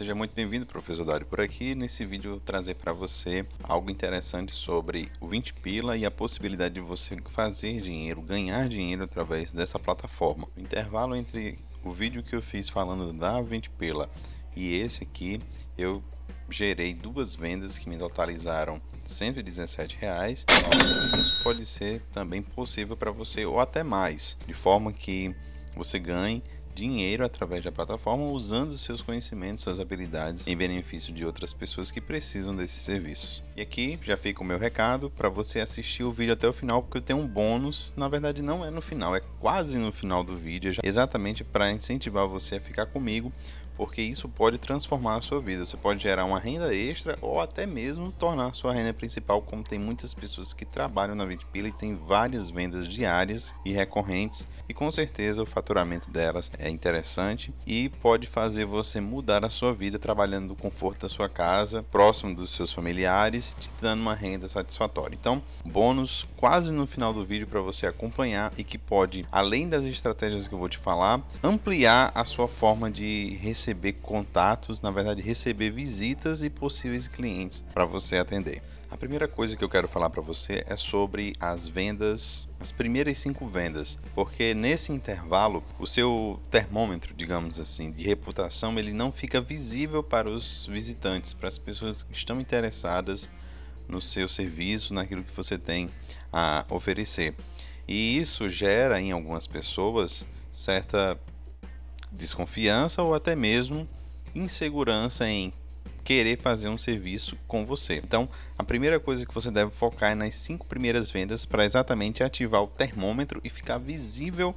Seja muito bem-vindo, professor Dário, por aqui. Nesse vídeo eu trazer para você algo interessante sobre o 20 Pila e a possibilidade de você fazer dinheiro, ganhar dinheiro através dessa plataforma. O intervalo entre o vídeo que eu fiz falando da 20 Pila e esse aqui, eu gerei duas vendas que me totalizaram 117 reais. Isso pode ser também possível para você ou até mais, de forma que você ganhe dinheiro através da plataforma usando seus conhecimentos, suas habilidades em benefício de outras pessoas que precisam desses serviços. E aqui já fica o meu recado para você assistir o vídeo até o final, porque eu tenho um bônus. Na verdade, não é no final, é quase no final do vídeo, é exatamente para incentivar você a ficar comigo porque isso pode transformar a sua vida. Você pode gerar uma renda extra ou até mesmo tornar a sua renda principal, como tem muitas pessoas que trabalham na Vitpila e tem várias vendas diárias e recorrentes, e com certeza o faturamento delas é interessante e pode fazer você mudar a sua vida trabalhando no conforto da sua casa, próximo dos seus familiares, te dando uma renda satisfatória. Então, bônus quase no final do vídeo para você acompanhar e que pode, além das estratégias que eu vou te falar, ampliar a sua forma de receber receber contatos, na verdade, receber visitas e possíveis clientes para você atender. A primeira coisa que eu quero falar para você é sobre as vendas, as primeiras cinco vendas, porque nesse intervalo o seu termômetro, digamos assim, de reputação, ele não fica visível para os visitantes, para as pessoas que estão interessadas no seu serviço, naquilo que você tem a oferecer. E isso gera em algumas pessoas certa desconfiança ou até mesmo insegurança em querer fazer um serviço com você. Então, a primeira coisa que você deve focar é nas cinco primeiras vendas para exatamente ativar o termômetro e ficar visível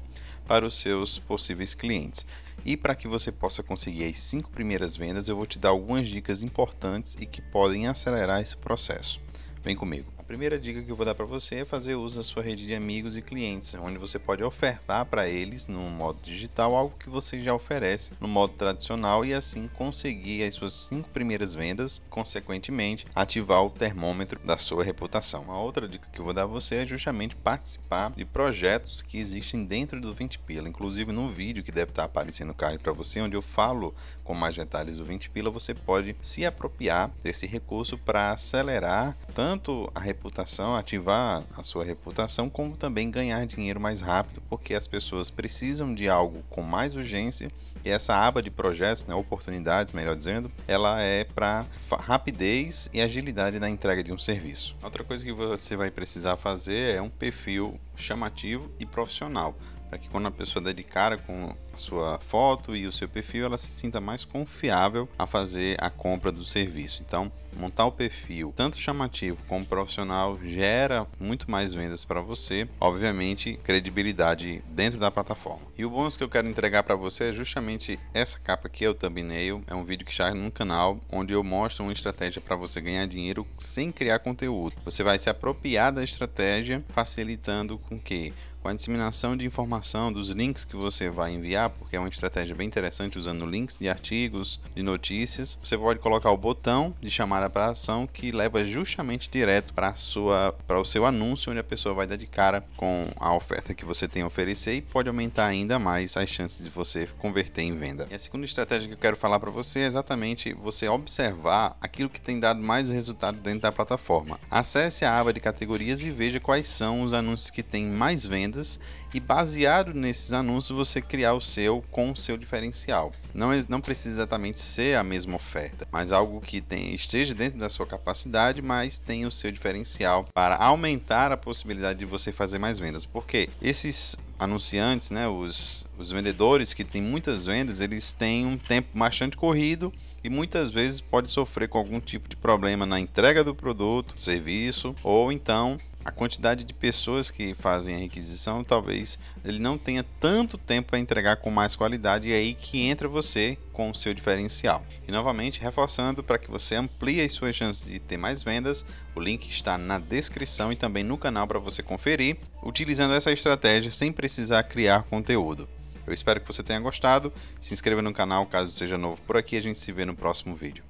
para os seus possíveis clientes. E para que você possa conseguir as cinco primeiras vendas, eu vou te dar algumas dicas importantes e que podem acelerar esse processo. Vem comigo. A primeira dica que eu vou dar para você é fazer uso da sua rede de amigos e clientes, onde você pode ofertar para eles no modo digital algo que você já oferece no modo tradicional e assim conseguir as suas cinco primeiras vendas, consequentemente ativar o termômetro da sua reputação. A outra dica que eu vou dar a você é justamente participar de projetos que existem dentro do 20 Pila, inclusive no vídeo que deve estar tá aparecendo no card para você, onde eu falo com mais detalhes do 20 Pila, você pode se apropriar desse recurso para acelerar tanto a reputação, ativar a sua reputação, como também ganhar dinheiro mais rápido, porque as pessoas precisam de algo com mais urgência e essa aba de projetos, né, oportunidades, melhor dizendo, ela é para rapidez e agilidade na entrega de um serviço. Outra coisa que você vai precisar fazer é um perfil chamativo e profissional para que quando a pessoa der de cara com a sua foto e o seu perfil, ela se sinta mais confiável a fazer a compra do serviço. Então, montar o perfil, tanto chamativo como profissional, gera muito mais vendas para você, obviamente, credibilidade dentro da plataforma. E o bônus que eu quero entregar para você é justamente essa capa aqui, é o thumbnail, é um vídeo que está é no canal onde eu mostro uma estratégia para você ganhar dinheiro sem criar conteúdo. Você vai se apropriar da estratégia, facilitando com que com a disseminação de informação dos links que você vai enviar, porque é uma estratégia bem interessante usando links de artigos, de notícias, você pode colocar o botão de chamada para ação que leva justamente direto para sua para o seu anúncio onde a pessoa vai dar de cara com a oferta que você tem a oferecer e pode aumentar ainda mais as chances de você converter em venda. E a segunda estratégia que eu quero falar para você é exatamente você observar aquilo que tem dado mais resultado dentro da plataforma. Acesse a aba de categorias e veja quais são os anúncios que têm mais vendas vendas e baseado nesses anúncios você criar o seu com o seu diferencial. Não, é, não precisa exatamente ser a mesma oferta, mas algo que tem, esteja dentro da sua capacidade, mas tenha o seu diferencial para aumentar a possibilidade de você fazer mais vendas. Porque esses anunciantes, né, os, os vendedores que têm muitas vendas, eles têm um tempo bastante corrido e muitas vezes pode sofrer com algum tipo de problema na entrega do produto, serviço ou então a quantidade de pessoas que fazem a requisição, talvez ele não tenha tanto tempo para entregar com mais qualidade, e é aí que entra você com o seu diferencial. E novamente, reforçando para que você amplie as suas chances de ter mais vendas, o link está na descrição e também no canal para você conferir, utilizando essa estratégia sem precisar criar conteúdo. Eu espero que você tenha gostado, se inscreva no canal caso seja novo por aqui, a gente se vê no próximo vídeo.